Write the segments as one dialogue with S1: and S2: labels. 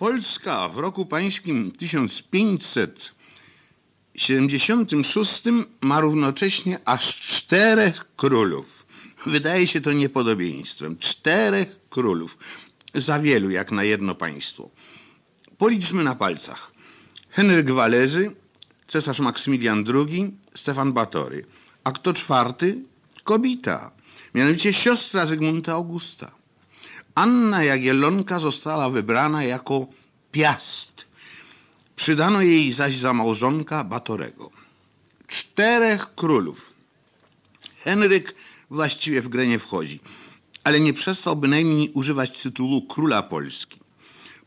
S1: Polska w roku pańskim 1576 ma równocześnie aż czterech królów. Wydaje się to niepodobieństwem. Czterech królów. Za wielu jak na jedno państwo. Policzmy na palcach. Henryk Walezy, cesarz Maksymilian II, Stefan Batory. A kto czwarty? Kobita. Mianowicie siostra Zygmunta Augusta. Anna Jagiellonka została wybrana jako piast. Przydano jej zaś za małżonka Batorego. Czterech królów. Henryk właściwie w grę nie wchodzi, ale nie przestał bynajmniej używać tytułu króla Polski.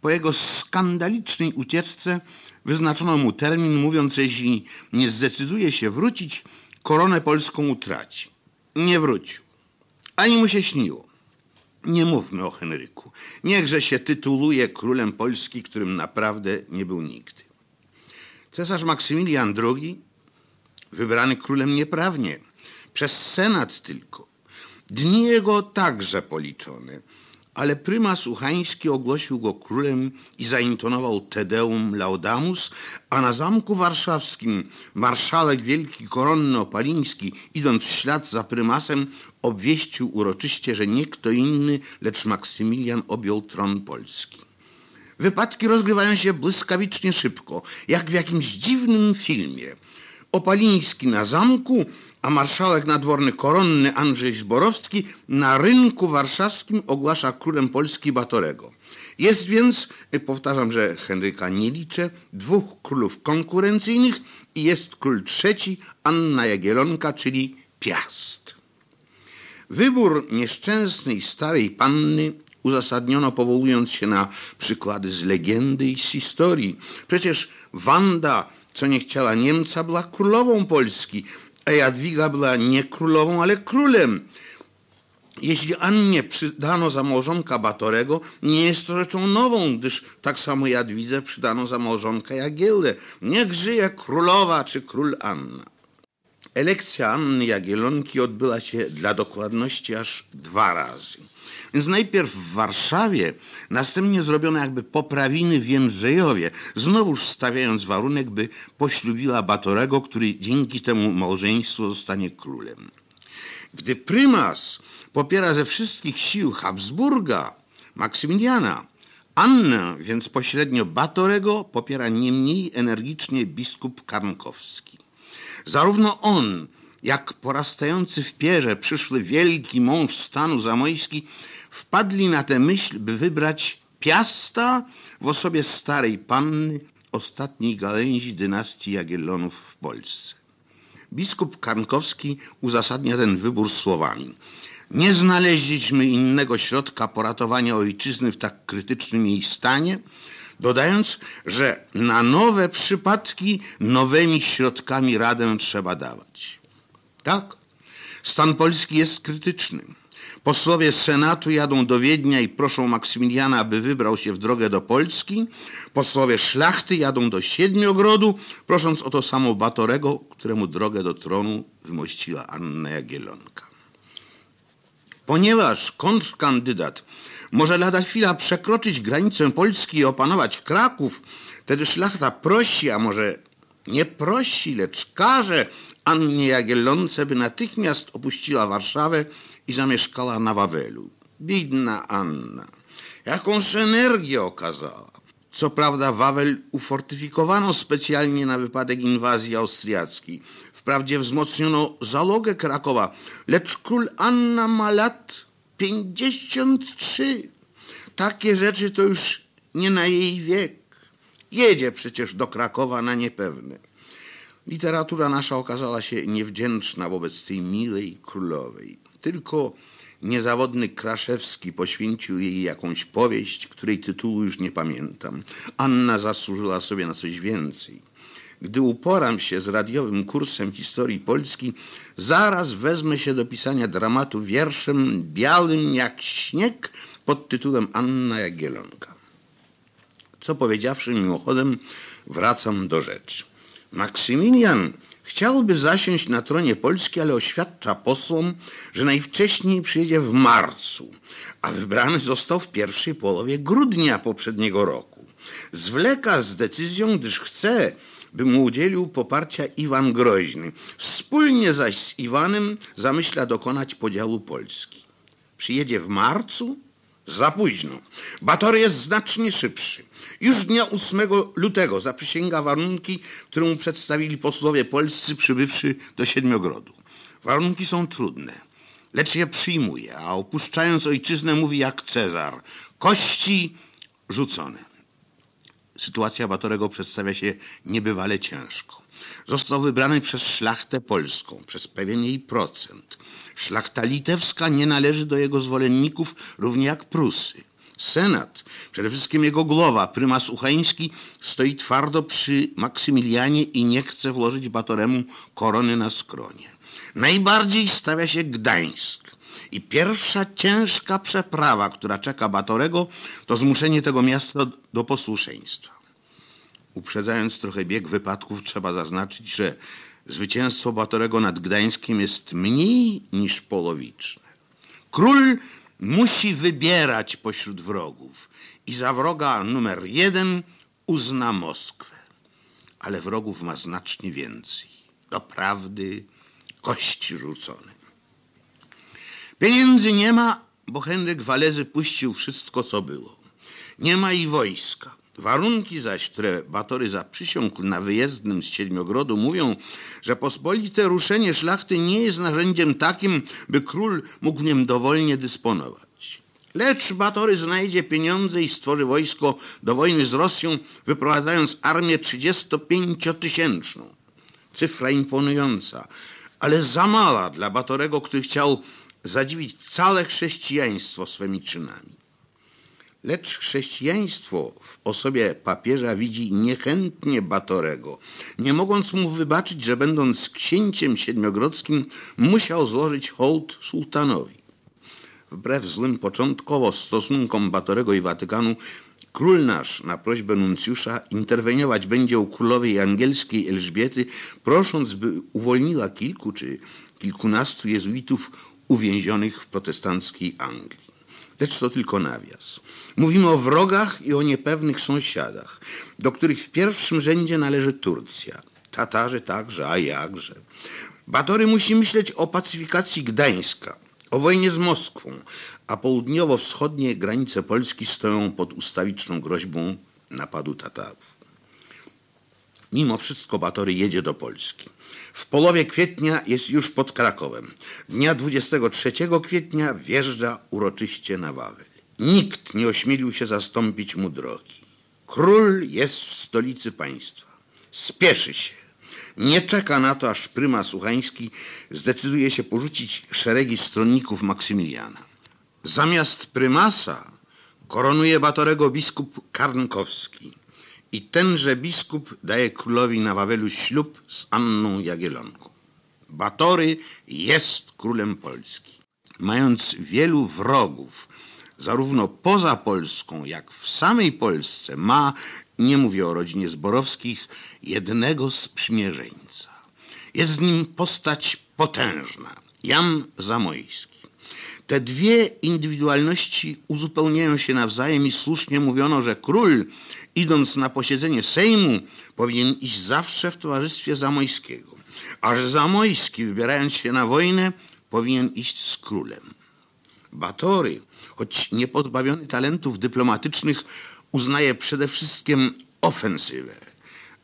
S1: Po jego skandalicznej ucieczce wyznaczono mu termin, mówiąc, że jeśli nie zdecyduje się wrócić, koronę polską utraci. Nie wrócił. Ani mu się śniło. Nie mówmy o Henryku. Niechże się tytułuje królem Polski, którym naprawdę nie był nigdy. Cesarz Maksymilian II, wybrany królem nieprawnie, przez senat tylko. Dni jego także policzone ale prymas uchański ogłosił go królem i zaintonował Tedeum Laudamus, a na zamku warszawskim marszałek wielki koronno-paliński, idąc w ślad za prymasem, obwieścił uroczyście, że nie kto inny, lecz Maksymilian objął tron Polski. Wypadki rozgrywają się błyskawicznie szybko, jak w jakimś dziwnym filmie – Opaliński na zamku, a marszałek nadworny koronny Andrzej Zborowski na rynku warszawskim ogłasza królem Polski Batorego. Jest więc, y, powtarzam, że Henryka nie liczę, dwóch królów konkurencyjnych i jest król trzeci, Anna Jagielonka, czyli Piast. Wybór nieszczęsnej starej panny uzasadniono powołując się na przykłady z legendy i z historii. Przecież Wanda co nie chciała Niemca, była królową Polski, a Jadwiga była nie królową, ale królem. Jeśli Annie przydano za małżonka Batorego, nie jest to rzeczą nową, gdyż tak samo Jadwidze przydano za małżonka Jagiełę. Niech żyje królowa czy król Anna. Elekcja Anny Jagielonki odbyła się dla dokładności aż dwa razy. Więc najpierw w Warszawie, następnie zrobiono jakby poprawiny w Jędrzejowie, znowuż stawiając warunek, by poślubiła Batorego, który dzięki temu małżeństwu zostanie królem. Gdy prymas popiera ze wszystkich sił Habsburga, Maksymiliana, Annę, więc pośrednio Batorego, popiera nie mniej energicznie biskup Karnkowski. Zarówno on, jak porastający w pierze przyszły wielki mąż stanu zamojski, wpadli na tę myśl, by wybrać piasta w osobie starej panny ostatniej gałęzi dynastii Jagiellonów w Polsce. Biskup Karnkowski uzasadnia ten wybór słowami. Nie znaleźliśmy innego środka poratowania ojczyzny w tak krytycznym jej stanie, dodając, że na nowe przypadki nowymi środkami radę trzeba dawać. Tak. Stan Polski jest krytyczny. Posłowie Senatu jadą do Wiednia i proszą Maksymiliana, aby wybrał się w drogę do Polski. Posłowie szlachty jadą do Siedmiogrodu, prosząc o to samo Batorego, któremu drogę do tronu wymościła Anna Jagielonka. Ponieważ kontrkandydat może lada chwila przekroczyć granicę Polski i opanować Kraków, tedy szlachta prosi, a może nie prosi, lecz każe Annie Jagiellonce, by natychmiast opuściła Warszawę i zamieszkała na Wawelu. Biedna Anna. Jakąż energię okazała. Co prawda Wawel ufortyfikowano specjalnie na wypadek inwazji austriackiej. Wprawdzie wzmocniono zalogę Krakowa, lecz król Anna ma lat 53. Takie rzeczy to już nie na jej wiek. Jedzie przecież do Krakowa na niepewne. Literatura nasza okazała się niewdzięczna wobec tej miłej królowej. Tylko niezawodny Kraszewski poświęcił jej jakąś powieść, której tytułu już nie pamiętam. Anna zasłużyła sobie na coś więcej. Gdy uporam się z radiowym kursem historii Polski, zaraz wezmę się do pisania dramatu wierszem białym jak śnieg pod tytułem Anna Jagielonka. Co powiedziawszy mimochodem, wracam do rzeczy. Maksymilian chciałby zasiąść na tronie Polski, ale oświadcza posłom, że najwcześniej przyjedzie w marcu, a wybrany został w pierwszej połowie grudnia poprzedniego roku. Zwleka z decyzją, gdyż chce, by mu udzielił poparcia Iwan Groźny. Wspólnie zaś z Iwanem zamyśla dokonać podziału Polski. Przyjedzie w marcu, za późno. Batory jest znacznie szybszy. Już dnia 8 lutego zaprzysięga warunki, które mu przedstawili posłowie polscy przybywszy do Siedmiogrodu. Warunki są trudne, lecz je przyjmuje, a opuszczając ojczyznę mówi jak Cezar. Kości rzucone sytuacja Batorego przedstawia się niebywale ciężko. Został wybrany przez szlachtę polską, przez pewien jej procent. Szlachta litewska nie należy do jego zwolenników, równie jak Prusy. Senat, przede wszystkim jego głowa, prymas Uchański, stoi twardo przy Maksymilianie i nie chce włożyć Batoremu korony na skronie. Najbardziej stawia się Gdańsk. I pierwsza ciężka przeprawa, która czeka Batorego, to zmuszenie tego miasta do posłuszeństwa. Uprzedzając trochę bieg wypadków, trzeba zaznaczyć, że zwycięstwo Batorego nad Gdańskiem jest mniej niż polowiczne. Król musi wybierać pośród wrogów i za wroga numer jeden uzna Moskwę. Ale wrogów ma znacznie więcej. Doprawdy kości rzuconych. Pieniędzy nie ma, bo Henryk Walezy puścił wszystko, co było. Nie ma i wojska. Warunki zaś, które Batory zaprzysiągł na wyjezdnym z Siedmiogrodu mówią, że pospolite ruszenie szlachty nie jest narzędziem takim, by król mógł nim dowolnie dysponować. Lecz Batory znajdzie pieniądze i stworzy wojsko do wojny z Rosją, wyprowadzając armię 35-tysięczną. Cyfra imponująca, ale za mała dla Batorego, który chciał zadziwić całe chrześcijaństwo swymi czynami. Lecz chrześcijaństwo w osobie papieża widzi niechętnie Batorego, nie mogąc mu wybaczyć, że będąc księciem siedmiogrodzkim musiał złożyć hołd sułtanowi. Wbrew złym początkowo stosunkom Batorego i Watykanu, król nasz na prośbę nuncjusza interweniować będzie u królowej angielskiej Elżbiety, prosząc, by uwolniła kilku czy kilkunastu jezuitów uwięzionych w protestanckiej Anglii. Lecz to tylko nawias. Mówimy o wrogach i o niepewnych sąsiadach, do których w pierwszym rzędzie należy Turcja. Tatarzy także, a jakże. Batory musi myśleć o pacyfikacji Gdańska, o wojnie z Moskwą, a południowo-wschodnie granice Polski stoją pod ustawiczną groźbą napadu Tatarów. Mimo wszystko Batory jedzie do Polski. W połowie kwietnia jest już pod Krakowem. Dnia 23 kwietnia wjeżdża uroczyście na Wawel. Nikt nie ośmielił się zastąpić mu drogi. Król jest w stolicy państwa. Spieszy się. Nie czeka na to, aż prymas Suchański zdecyduje się porzucić szeregi stronników Maksymiliana. Zamiast prymasa koronuje Batorego biskup Karnkowski. I tenże biskup daje królowi na Wawelu ślub z Anną Jagielonką. Batory jest królem Polski. Mając wielu wrogów, zarówno poza Polską, jak w samej Polsce, ma, nie mówię o rodzinie Zborowskich, jednego sprzymierzeńca. Jest nim postać potężna, Jan Zamojski. Te dwie indywidualności uzupełniają się nawzajem i słusznie mówiono, że król, idąc na posiedzenie Sejmu, powinien iść zawsze w towarzystwie Zamojskiego, aż Zamojski, wybierając się na wojnę, powinien iść z królem. Batory, choć niepozbawiony talentów dyplomatycznych, uznaje przede wszystkim ofensywę.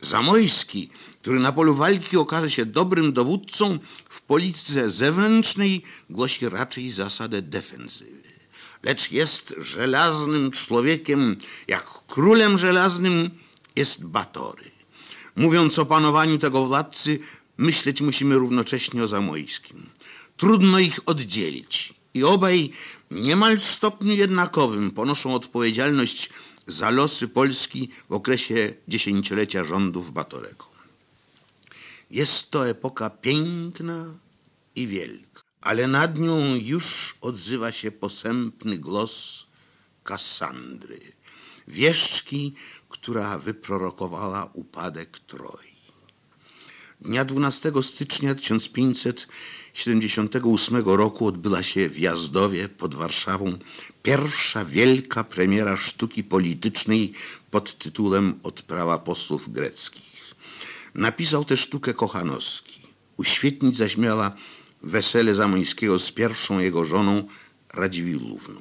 S1: Zamojski, który na polu walki okaże się dobrym dowódcą, w polityce zewnętrznej głosi raczej zasadę defensywy. Lecz jest żelaznym człowiekiem, jak królem żelaznym jest Batory. Mówiąc o panowaniu tego władcy, myśleć musimy równocześnie o Zamojskim. Trudno ich oddzielić i obaj niemal w stopniu jednakowym ponoszą odpowiedzialność za losy Polski w okresie dziesięciolecia rządów Batorego. Jest to epoka piękna i wielka, ale nad nią już odzywa się posępny głos Kassandry, wieszczki, która wyprorokowała upadek Troi. Dnia 12 stycznia 1578 roku odbyła się w Jazdowie pod Warszawą pierwsza wielka premiera sztuki politycznej pod tytułem Odprawa posłów greckich. Napisał tę sztukę Kochanowski. Uświetnić zaś miała wesele Zamońskiego z pierwszą jego żoną Radziwiłówną.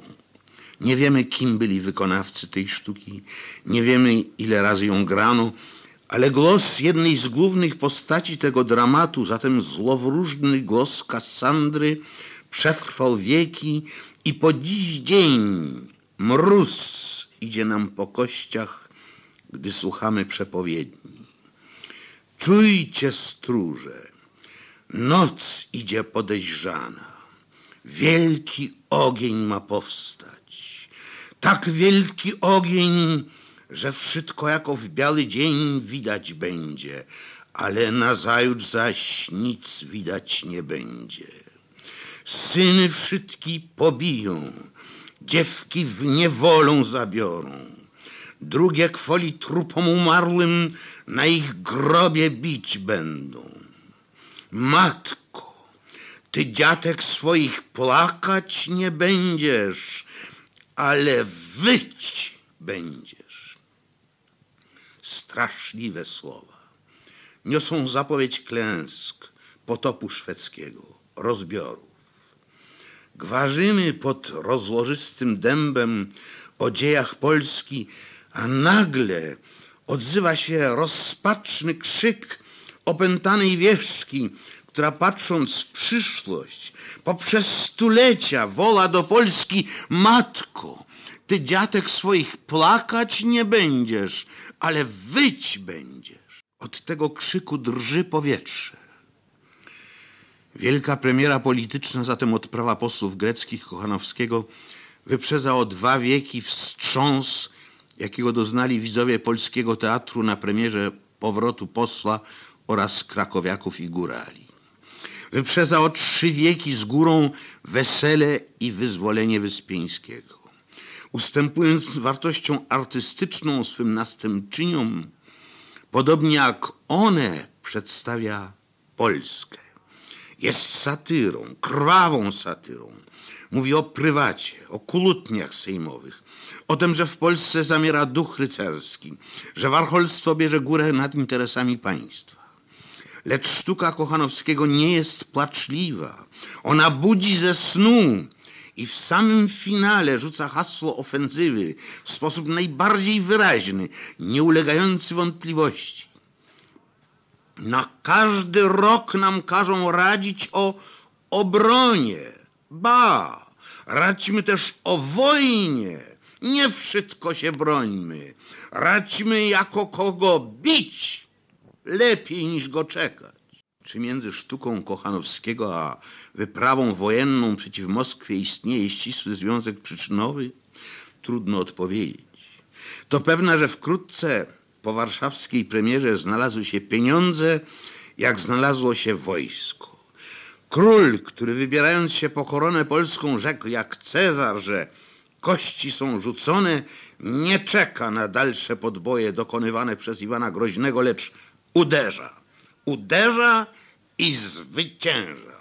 S1: Nie wiemy, kim byli wykonawcy tej sztuki, nie wiemy, ile razy ją grano, ale głos jednej z głównych postaci tego dramatu, zatem złowróżny głos Kassandry, przetrwał wieki i po dziś dzień mróz idzie nam po kościach, gdy słuchamy przepowiedni. Czujcie stróże, noc idzie podejrzana, wielki ogień ma powstać. Tak wielki ogień, że wszystko jako w biały dzień widać będzie, ale nazajutrz zaś nic widać nie będzie syny wszystkie pobiją, dziewki w niewolą zabiorą. Drugie kwoli trupom umarłym na ich grobie bić będą. Matko, ty dziatek swoich płakać nie będziesz, ale wyć będziesz. Straszliwe słowa niosą zapowiedź klęsk, potopu szwedzkiego, rozbioru. Gwarzymy pod rozłożystym dębem o dziejach Polski, a nagle odzywa się rozpaczny krzyk opętanej wieszki, która patrząc w przyszłość, poprzez stulecia wola do Polski Matko, ty dziatek swoich plakać nie będziesz, ale wyć będziesz. Od tego krzyku drży powietrze. Wielka premiera polityczna zatem odprawa posłów greckich Kochanowskiego wyprzedza o dwa wieki wstrząs, jakiego doznali widzowie polskiego teatru na premierze powrotu posła oraz krakowiaków i górali. Wyprzedza o trzy wieki z górą wesele i wyzwolenie Wyspieńskiego. Ustępując wartością artystyczną swym następczyniom, podobnie jak one przedstawia Polskę jest satyrą, krwawą satyrą. Mówi o prywacie, o kulutniach sejmowych, o tym, że w Polsce zamiera duch rycerski, że warholstwo bierze górę nad interesami państwa. Lecz sztuka Kochanowskiego nie jest płaczliwa. Ona budzi ze snu i w samym finale rzuca hasło ofensywy w sposób najbardziej wyraźny, nie ulegający wątpliwości. Na każdy rok nam każą radzić o obronie. Ba, radźmy też o wojnie. Nie wszystko się brońmy. Radźmy jako kogo bić. Lepiej niż go czekać. Czy między sztuką Kochanowskiego a wyprawą wojenną przeciw Moskwie istnieje ścisły związek przyczynowy? Trudno odpowiedzieć. To pewna, że wkrótce po warszawskiej premierze znalazły się pieniądze, jak znalazło się wojsko. Król, który wybierając się po koronę polską rzekł jak Cezar, że kości są rzucone, nie czeka na dalsze podboje dokonywane przez Iwana Groźnego, lecz uderza. Uderza i zwycięża.